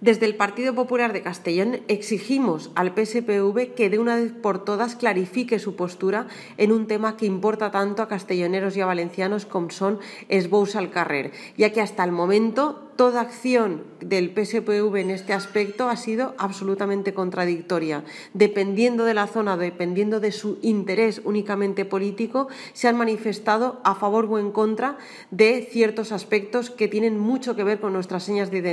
Desde el Partido Popular de Castellón exigimos al PSPV que de una vez por todas clarifique su postura en un tema que importa tanto a castelloneros y a valencianos como son Esbous al Carrer, ya que hasta el momento toda acción del PSPV en este aspecto ha sido absolutamente contradictoria. Dependiendo de la zona, dependiendo de su interés únicamente político, se han manifestado a favor o en contra de ciertos aspectos que tienen mucho que ver con nuestras señas de identidad.